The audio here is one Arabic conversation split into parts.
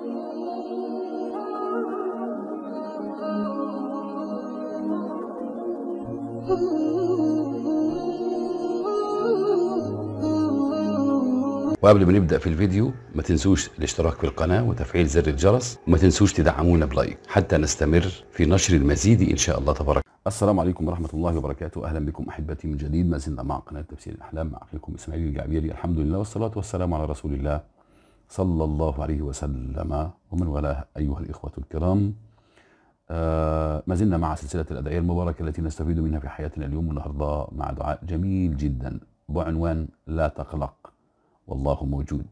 وقبل ما نبدا في الفيديو ما تنسوش الاشتراك في القناه وتفعيل زر الجرس وما تنسوش تدعمونا بلايك حتى نستمر في نشر المزيد ان شاء الله تبارك السلام عليكم ورحمه الله وبركاته اهلا بكم احبتي من جديد ما زلنا مع قناه تفسير الاحلام مع اخيكم اسماعيل الجعبيري الحمد لله والصلاه والسلام على رسول الله صلى الله عليه وسلم ومن والاه أيها الإخوة الكرام آه ما زلنا مع سلسلة الأدعية المباركة التي نستفيد منها في حياتنا اليوم والنهاردة مع دعاء جميل جدا بعنوان لا تقلق والله موجود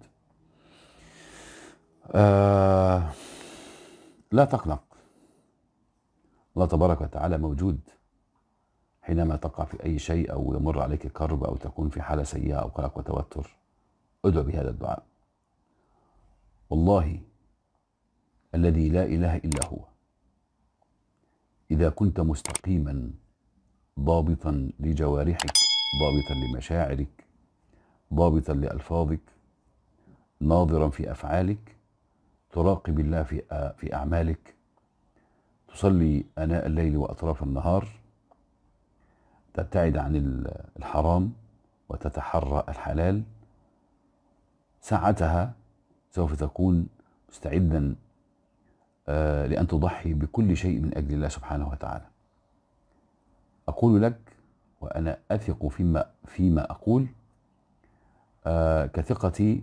آه لا تقلق الله تبارك وتعالى موجود حينما تقع في أي شيء أو يمر عليك كرب أو تكون في حالة سيئة أو قلق وتوتر ادعو بهذا الدعاء والله الذي لا إله إلا هو إذا كنت مستقيما ضابطا لجوارحك ضابطا لمشاعرك ضابطا لألفاظك ناظرا في أفعالك تراقب الله في أعمالك تصلي آناء الليل وأطراف النهار تبتعد عن الحرام وتتحرى الحلال ساعتها سوف تكون مستعدا آه، لأن تضحي بكل شيء من أجل الله سبحانه وتعالى أقول لك وأنا أثق فيما, فيما أقول آه، كثقتي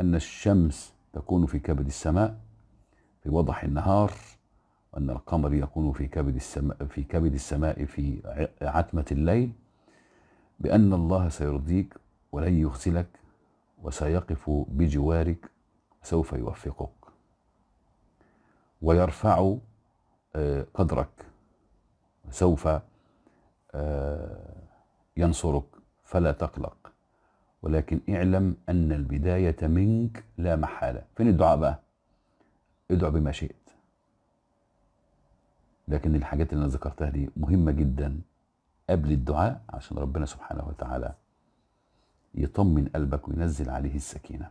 أن الشمس تكون في كبد السماء في وضح النهار وأن القمر يكون في كبد السماء في كبد السماء في عتمة الليل بأن الله سيرضيك ولن يغسلك وسيقف بجوارك سوف يوفقك ويرفع آه، قدرك سوف آه، ينصرك فلا تقلق ولكن اعلم أن البداية منك لا محالة فين الدعاء بقى ادع بما شئت لكن الحاجات اللي أنا ذكرتها دي مهمة جدا قبل الدعاء عشان ربنا سبحانه وتعالى يطمن قلبك وينزل عليه السكينه